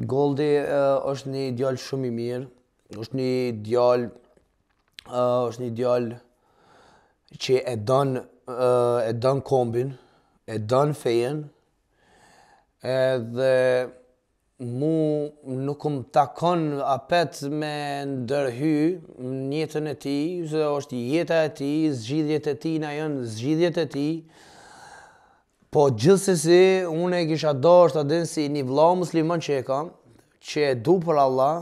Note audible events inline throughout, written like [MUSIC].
Goldi uh, është një djall shumë i mirë, është një djall uh, eh, është një djall që e don uh, e don kombin, e don fejen. Edhe mu nuk më takon apet me ndërhy njëtën e ti, zë është jeta e ti, zgjidhjet e ti, na jënë zgjidhjet e ti, Po gjithsesi unë e kisha dashur të dinë si një vëllau musliman që e kam, që e du për Allah,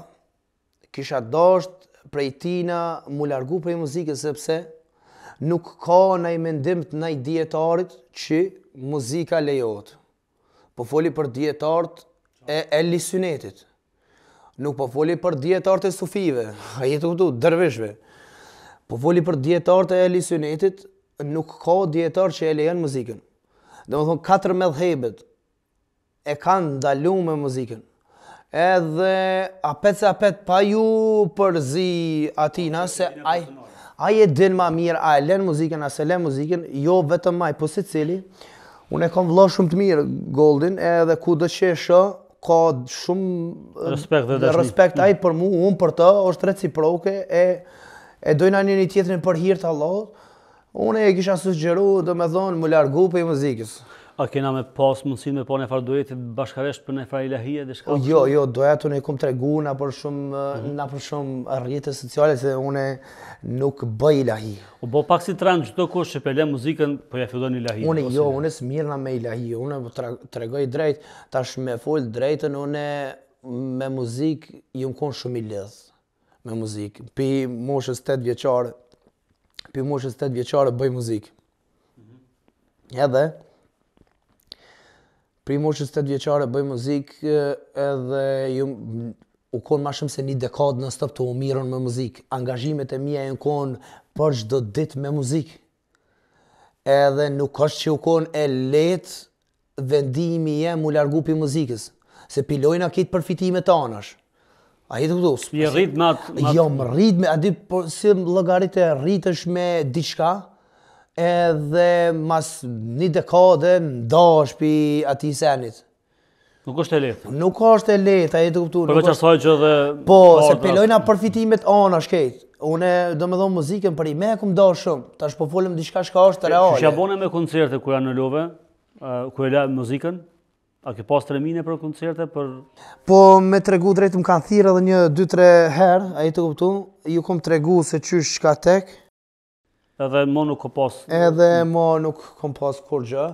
kisha dashur prej tina mu largu prej muzikës sepse nuk ka nëj mendim të nëj dietarit që muzika lejohet. Po foli për dietart e Elis Nuk po foli për dietart e sufive, a [LAUGHS] jetë këtu dërveshve. Po foli për dietart e Elis nuk ka dietar që e lejon muzikën. Dhe më thonë, katër medhebet e kanë ndalu me muzikën. Edhe apet se apet pa ju përzi atina se aj, aj e din ma mirë, a e len muzikën, a se len muzikën, jo vetëm maj, po si cili. Unë e kam vlo shumë të mirë Goldin, edhe ku dhe që e shë, ka shumë respekt, dhe respekt aj për mu, unë për të, është reciproke, e, e dojna një një tjetërin për hirtë Allah, Unë e kisha sugjeru dhe me thonë më largu për i muzikës. A kena me pas mundësin me po në farë duhet bashkaresht për në farë ilahije dhe shkallë? Jo, jo, duhet unë i kumë të regu shumë, nga për shumë eh, mhm. rjetës sociale se unë nuk bëj ilahi. U bo pak si tranë gjithë të kush që pele muzikën për po ja fillon lahije? Unë po jo, unë e smirna me ilahi, unë po të tregoj drejt, tash me full drejtën unë me muzikë ju në konë shumë i lezë me muzikë. Pi moshës 8 vjeqarë, për moshës 8 vjeqare bëj muzikë. Mhm. Edhe, për moshës 8 vjeqare bëj muzikë edhe ju u konë ma shumë se një dekadë në stëpë të u mirën me muzikë. Angazhimet e mija e në konë për shdo ditë me muzikë. Edhe nuk është që u konë e letë vendimi e mu largu për muzikës. Se pilojnë a kitë përfitimet të anashë. A i të këtu? Je atë... Jo, më rritë, me... Adi, por si lëgarit e rritë është me diqka, edhe mas një dekade ndo është pi ati senit. Nuk është e letë? Nuk është e letë, a i të këtu... Përveç asaj që dhe... Po, se pëllojna përfitimet anë është kejtë. Une, do me dhonë muzikën për i me e këmë do shumë, ta është po folëm diçka shka është reale. Shë shabone me koncerte kërë janë në love, eh, kërë e la muzikën, A ke pas të remine për koncerte? Po, me të regu drejtë më kanë thirë edhe një, dy, tre herë, a i të kuptu, ju kom të regu se qysh shka tek. Edhe mo nuk ko pas? Edhe mo nuk kom pas kur gjë.